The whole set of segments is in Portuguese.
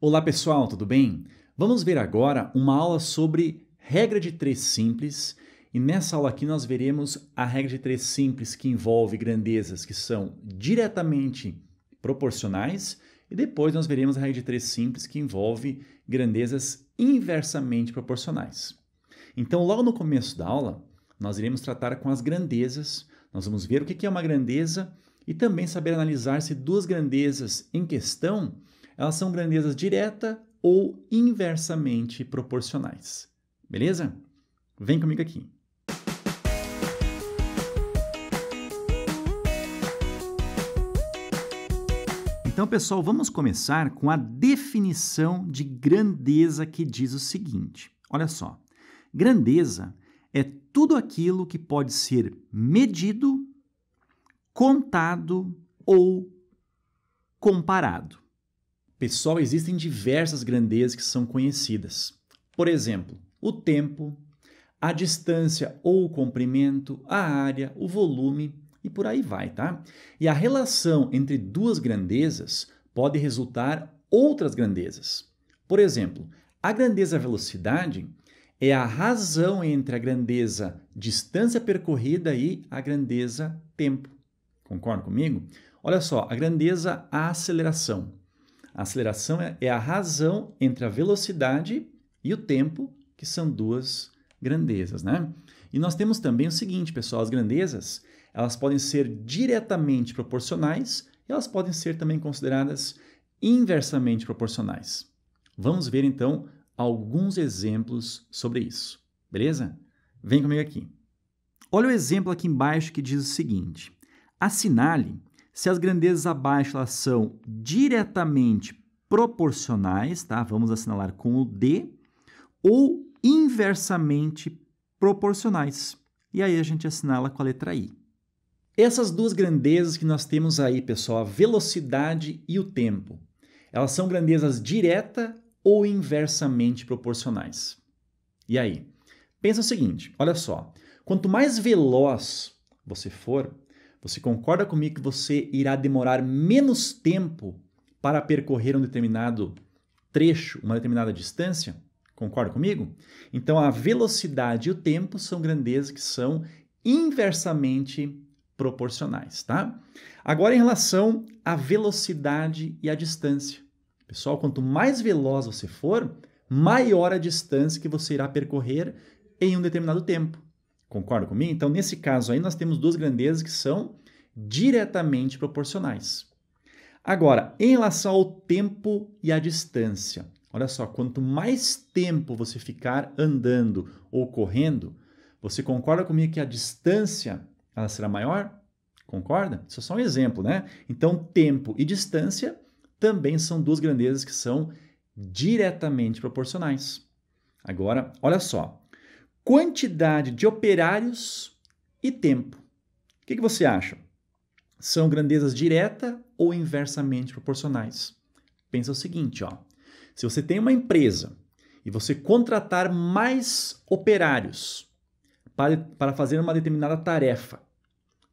Olá pessoal, tudo bem? Vamos ver agora uma aula sobre regra de três simples. E nessa aula aqui nós veremos a regra de três simples que envolve grandezas que são diretamente proporcionais e depois nós veremos a regra de três simples que envolve grandezas inversamente proporcionais. Então, logo no começo da aula, nós iremos tratar com as grandezas. Nós vamos ver o que é uma grandeza e também saber analisar se duas grandezas em questão elas são grandezas direta ou inversamente proporcionais. Beleza? Vem comigo aqui. Então, pessoal, vamos começar com a definição de grandeza que diz o seguinte: olha só. Grandeza é tudo aquilo que pode ser medido, contado ou comparado. Pessoal, existem diversas grandezas que são conhecidas. Por exemplo, o tempo, a distância ou o comprimento, a área, o volume e por aí vai, tá? E a relação entre duas grandezas pode resultar outras grandezas. Por exemplo, a grandeza velocidade é a razão entre a grandeza distância percorrida e a grandeza tempo. Concorda comigo? Olha só, a grandeza aceleração a aceleração é, é a razão entre a velocidade e o tempo, que são duas grandezas, né? E nós temos também o seguinte, pessoal, as grandezas, elas podem ser diretamente proporcionais e elas podem ser também consideradas inversamente proporcionais. Vamos ver então alguns exemplos sobre isso, beleza? Vem comigo aqui. Olha o exemplo aqui embaixo que diz o seguinte: assinale se as grandezas abaixo elas são diretamente proporcionais, tá? Vamos assinalar com o D, ou inversamente proporcionais. E aí a gente assinala com a letra I. Essas duas grandezas que nós temos aí, pessoal, a velocidade e o tempo, elas são grandezas direta ou inversamente proporcionais. E aí? Pensa o seguinte, olha só. Quanto mais veloz você for, você concorda comigo que você irá demorar menos tempo para percorrer um determinado trecho, uma determinada distância? Concorda comigo? Então a velocidade e o tempo são grandezas que são inversamente proporcionais, tá? Agora em relação à velocidade e à distância. Pessoal, quanto mais veloz você for, maior a distância que você irá percorrer em um determinado tempo. Concorda comigo? Então, nesse caso aí, nós temos duas grandezas que são diretamente proporcionais. Agora, em relação ao tempo e à distância, olha só, quanto mais tempo você ficar andando ou correndo, você concorda comigo que a distância ela será maior? Concorda? Isso é só um exemplo, né? Então, tempo e distância também são duas grandezas que são diretamente proporcionais. Agora, olha só, quantidade de operários e tempo. O que, que você acha? São grandezas direta ou inversamente proporcionais? Pensa o seguinte, ó. Se você tem uma empresa e você contratar mais operários para, para fazer uma determinada tarefa,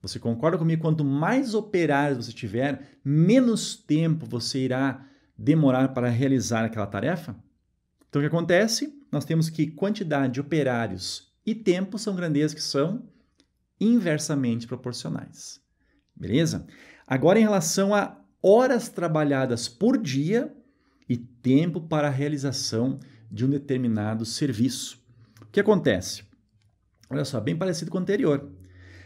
você concorda comigo? Quanto mais operários você tiver, menos tempo você irá demorar para realizar aquela tarefa? Então o que acontece? nós temos que quantidade, de operários e tempo são grandezas que são inversamente proporcionais. Beleza? Agora, em relação a horas trabalhadas por dia e tempo para a realização de um determinado serviço. O que acontece? Olha só, bem parecido com o anterior.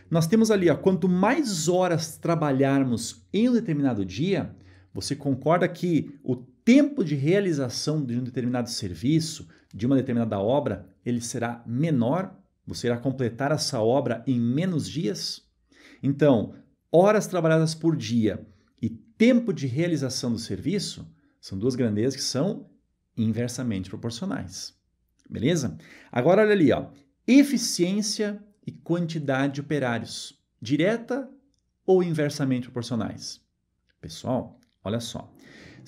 Nós temos ali, ó, quanto mais horas trabalharmos em um determinado dia, você concorda que o tempo de realização de um determinado serviço, de uma determinada obra, ele será menor? Você irá completar essa obra em menos dias? Então, horas trabalhadas por dia e tempo de realização do serviço são duas grandezas que são inversamente proporcionais. Beleza? Agora olha ali, ó. Eficiência e quantidade de operários, direta ou inversamente proporcionais. Pessoal, olha só.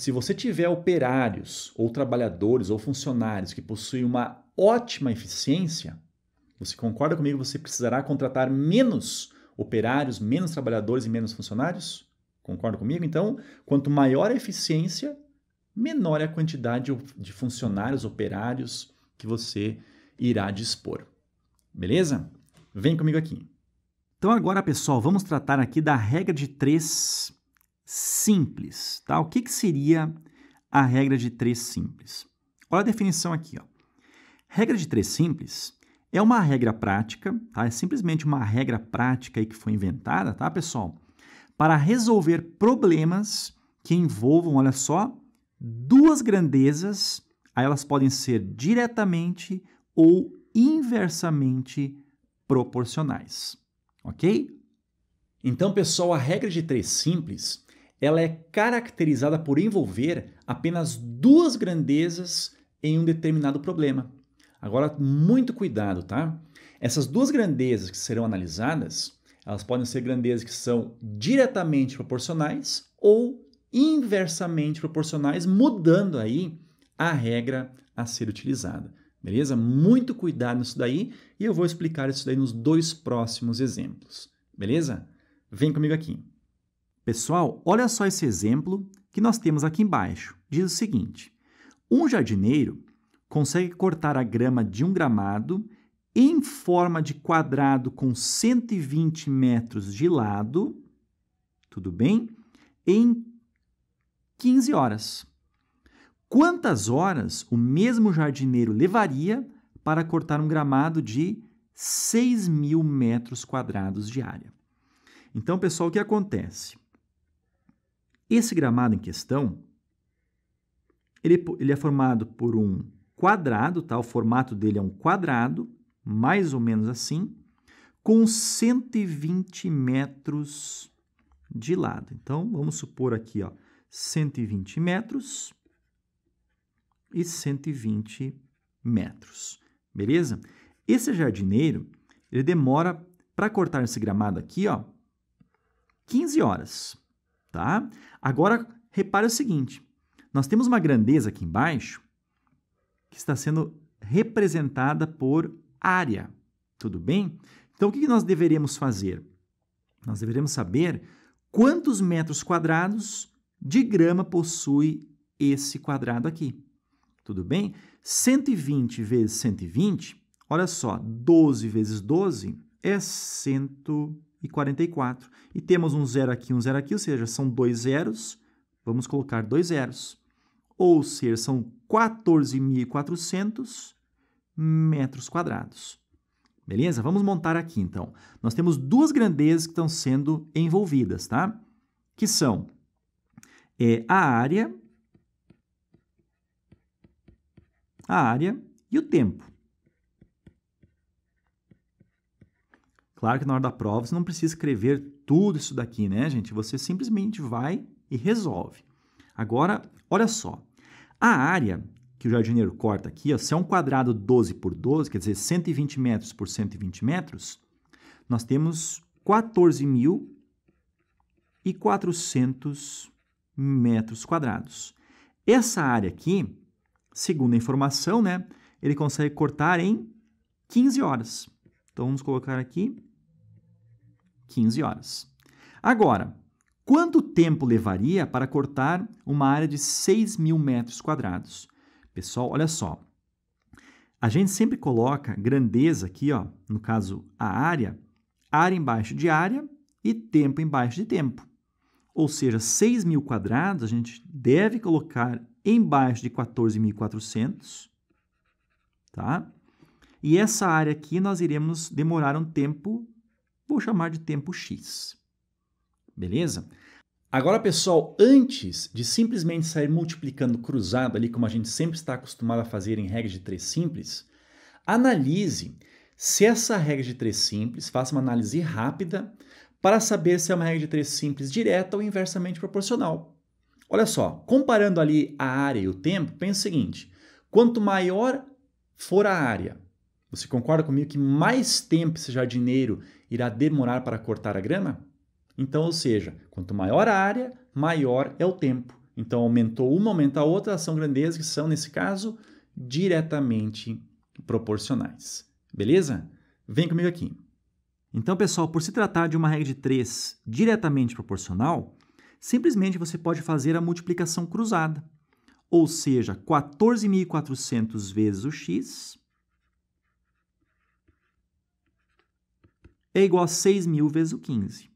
Se você tiver operários ou trabalhadores ou funcionários que possuem uma ótima eficiência, você concorda comigo que você precisará contratar menos operários, menos trabalhadores e menos funcionários? Concorda comigo? Então, quanto maior a eficiência, menor é a quantidade de funcionários, operários que você irá dispor. Beleza? Vem comigo aqui. Então, agora, pessoal, vamos tratar aqui da regra de três simples. Tá? O que, que seria a regra de três simples? Olha a definição aqui. Ó. Regra de três simples é uma regra prática, tá? é simplesmente uma regra prática aí que foi inventada, tá, pessoal? Para resolver problemas que envolvam, olha só, duas grandezas, aí elas podem ser diretamente ou inversamente proporcionais, ok? Então, pessoal, a regra de três simples ela é caracterizada por envolver apenas duas grandezas em um determinado problema. Agora, muito cuidado, tá? Essas duas grandezas que serão analisadas, elas podem ser grandezas que são diretamente proporcionais ou inversamente proporcionais, mudando aí a regra a ser utilizada. Beleza? Muito cuidado nisso daí e eu vou explicar isso daí nos dois próximos exemplos. Beleza? Vem comigo aqui. Pessoal, olha só esse exemplo que nós temos aqui embaixo. Diz o seguinte: um jardineiro consegue cortar a grama de um gramado em forma de quadrado com 120 metros de lado, tudo bem? Em 15 horas. Quantas horas o mesmo jardineiro levaria para cortar um gramado de 6 mil metros quadrados de área? Então, pessoal, o que acontece? Esse gramado em questão, ele, é ele é formado por um quadrado, tá? o formato dele é um quadrado, mais ou menos assim, com 120 metros de lado. Então, vamos supor aqui, ó, 120 metros e 120 metros, beleza? Esse jardineiro, ele demora para cortar esse gramado aqui, ó, 15 horas tá? Agora, repare o seguinte: nós temos uma grandeza aqui embaixo que está sendo representada por área, tudo bem? Então, o que nós deveríamos fazer? Nós deveríamos saber quantos metros quadrados de grama possui esse quadrado aqui, tudo bem? 120 vezes 120, olha só, 12 vezes 12 é 120 e 44. E temos um zero aqui, um zero aqui, ou seja, são dois zeros. Vamos colocar dois zeros. Ou seja, são 14.400 metros quadrados. Beleza? Vamos montar aqui, então. Nós temos duas grandezas que estão sendo envolvidas, tá? Que são é, a área, a área e o tempo. Claro que na hora da prova você não precisa escrever tudo isso daqui, né, gente? Você simplesmente vai e resolve. Agora, olha só. A área que o jardineiro corta aqui, ó, se é um quadrado 12 por 12, quer dizer 120 metros por 120 metros, nós temos 14.400 metros quadrados. Essa área aqui, segundo a informação, né, ele consegue cortar em 15 horas. Então, vamos colocar aqui 15 horas. Agora, quanto tempo levaria para cortar uma área de 6 mil metros quadrados? Pessoal, olha só. A gente sempre coloca grandeza aqui, ó, no caso a área, área embaixo de área e tempo embaixo de tempo. Ou seja, 6 mil quadrados a gente deve colocar embaixo de 14.400, tá? E essa área aqui nós iremos demorar um tempo Vou chamar de tempo X. Beleza? Agora, pessoal, antes de simplesmente sair multiplicando cruzado ali, como a gente sempre está acostumado a fazer em regra de três simples, analise se essa regra de três simples, faça uma análise rápida para saber se é uma regra de três simples direta ou inversamente proporcional. Olha só, comparando ali a área e o tempo, pense o seguinte: quanto maior for a área você concorda comigo que mais tempo esse jardineiro irá demorar para cortar a grama? Então, ou seja, quanto maior a área, maior é o tempo. Então, aumentou uma, aumenta a outra, são grandezas que são, nesse caso, diretamente proporcionais. Beleza? Vem comigo aqui. Então, pessoal, por se tratar de uma regra de 3 diretamente proporcional, simplesmente você pode fazer a multiplicação cruzada. Ou seja, 14.400 vezes o x é igual a 6.000 mil vezes o 15.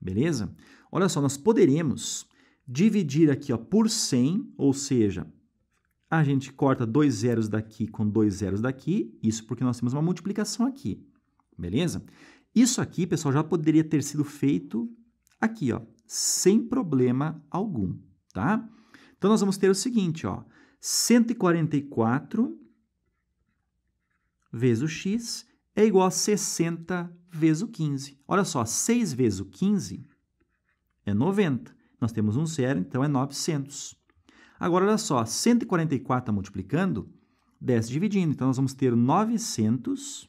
Beleza? Olha só, nós poderemos dividir aqui ó, por 100, ou seja, a gente corta dois zeros daqui com dois zeros daqui, isso porque nós temos uma multiplicação aqui, beleza? Isso aqui, pessoal, já poderia ter sido feito aqui, ó, sem problema algum, tá? Então, nós vamos ter o seguinte, ó, 144 vezes o x é igual a 60 vezes o 15. Olha só, 6 vezes o 15 é 90. Nós temos um zero, então é 900. Agora, olha só, 144 está multiplicando, 10 dividindo. Então, nós vamos ter 900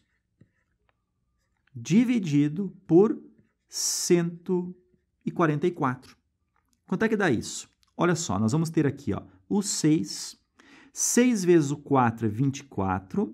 dividido por 144. Quanto é que dá isso? Olha só, nós vamos ter aqui ó, o 6. 6 vezes o 4 é 24.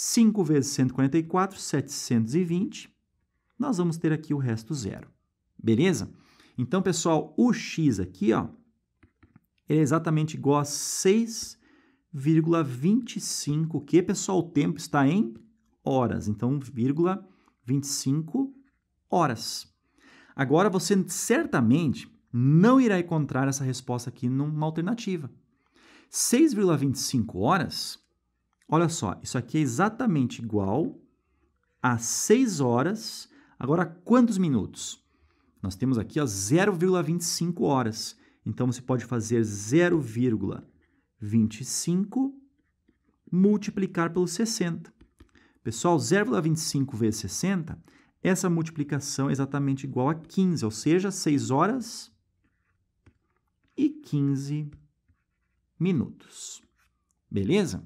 5 vezes 144, 720. Nós vamos ter aqui o resto zero. Beleza? Então, pessoal, o x aqui ó, é exatamente igual a 6,25, que, pessoal, o tempo está em horas. Então, vírgula horas. Agora, você certamente não irá encontrar essa resposta aqui numa alternativa. 6,25 horas Olha só, isso aqui é exatamente igual a 6 horas. Agora, quantos minutos? Nós temos aqui 0,25 horas. Então, você pode fazer 0,25 multiplicar pelo 60. Pessoal, 0,25 vezes 60, essa multiplicação é exatamente igual a 15, ou seja, 6 horas e 15 minutos. Beleza?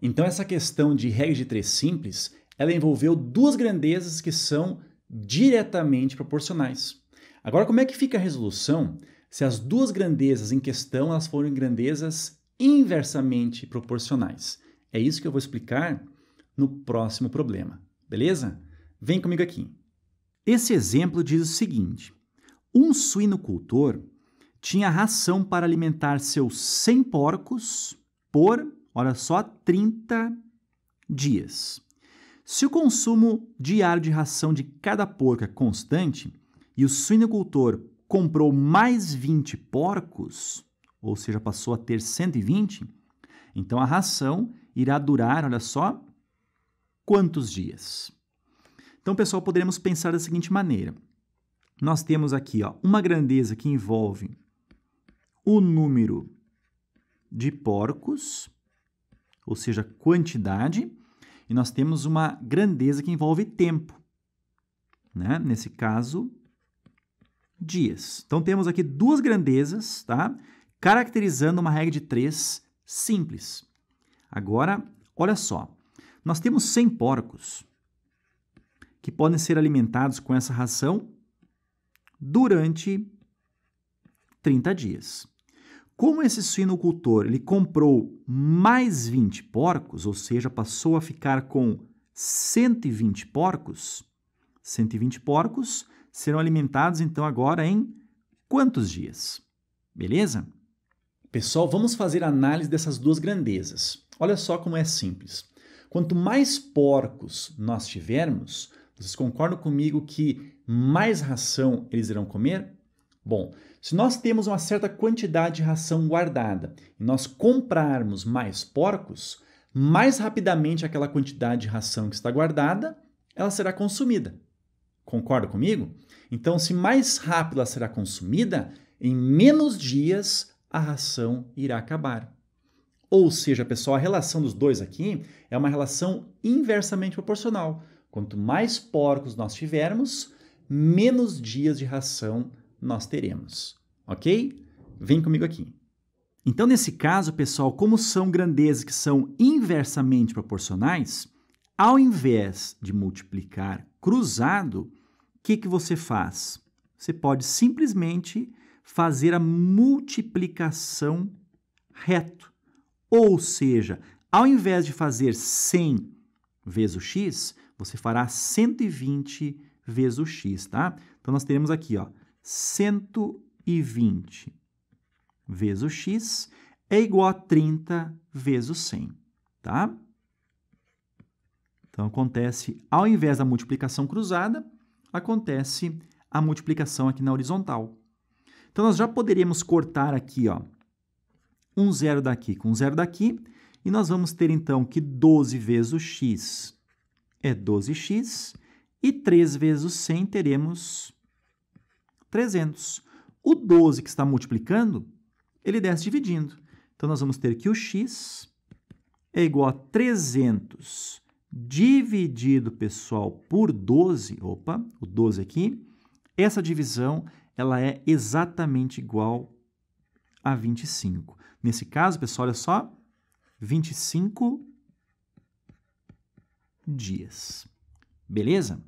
Então essa questão de regra de três simples, ela envolveu duas grandezas que são diretamente proporcionais. Agora como é que fica a resolução se as duas grandezas em questão elas forem grandezas inversamente proporcionais? É isso que eu vou explicar no próximo problema, beleza? Vem comigo aqui. Esse exemplo diz o seguinte: um suinocultor tinha ração para alimentar seus 100 porcos por Olha só, 30 dias. Se o consumo diário de ração de cada porco é constante e o suinocultor comprou mais 20 porcos, ou seja, passou a ter 120, então a ração irá durar, olha só, quantos dias? Então, pessoal, poderemos pensar da seguinte maneira. Nós temos aqui ó, uma grandeza que envolve o número de porcos ou seja, quantidade, e nós temos uma grandeza que envolve tempo, né? nesse caso, dias. Então, temos aqui duas grandezas, tá? caracterizando uma regra de 3 simples. Agora, olha só, nós temos 100 porcos que podem ser alimentados com essa ração durante 30 dias. Como esse suinocultor ele comprou mais 20 porcos, ou seja, passou a ficar com 120 porcos, 120 porcos serão alimentados então agora em quantos dias? Beleza? Pessoal, vamos fazer a análise dessas duas grandezas. Olha só como é simples. Quanto mais porcos nós tivermos, vocês concordam comigo que mais ração eles irão comer? Bom, se nós temos uma certa quantidade de ração guardada e nós comprarmos mais porcos, mais rapidamente aquela quantidade de ração que está guardada, ela será consumida. Concorda comigo? Então, se mais rápido ela será consumida, em menos dias a ração irá acabar. Ou seja, pessoal, a relação dos dois aqui é uma relação inversamente proporcional. Quanto mais porcos nós tivermos, menos dias de ração nós teremos. Ok? Vem comigo aqui. Então, nesse caso, pessoal, como são grandezas que são inversamente proporcionais, ao invés de multiplicar cruzado, o que, que você faz? Você pode simplesmente fazer a multiplicação reto. Ou seja, ao invés de fazer 100 vezes o x, você fará 120 vezes o x, tá? Então, nós teremos aqui, ó, 120 vezes o x é igual a 30 vezes o 100, tá? Então, acontece, ao invés da multiplicação cruzada, acontece a multiplicação aqui na horizontal. Então, nós já poderíamos cortar aqui, ó, um zero daqui com um zero daqui, e nós vamos ter, então, que 12 vezes o x é 12x, e 3 vezes o 100 teremos 300. O 12 que está multiplicando, ele desce dividindo. Então, nós vamos ter que o x é igual a 300 dividido, pessoal, por 12. Opa, o 12 aqui. Essa divisão ela é exatamente igual a 25. Nesse caso, pessoal, olha só, 25 dias. Beleza?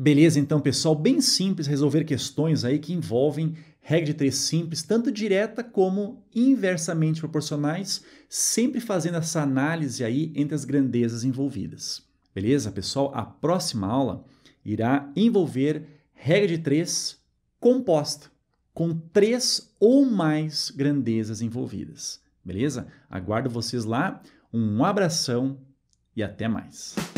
Beleza, então, pessoal, bem simples resolver questões aí que envolvem regra de três simples, tanto direta como inversamente proporcionais, sempre fazendo essa análise aí entre as grandezas envolvidas. Beleza, pessoal? A próxima aula irá envolver regra de três composta, com três ou mais grandezas envolvidas. Beleza? Aguardo vocês lá. Um abração e até mais.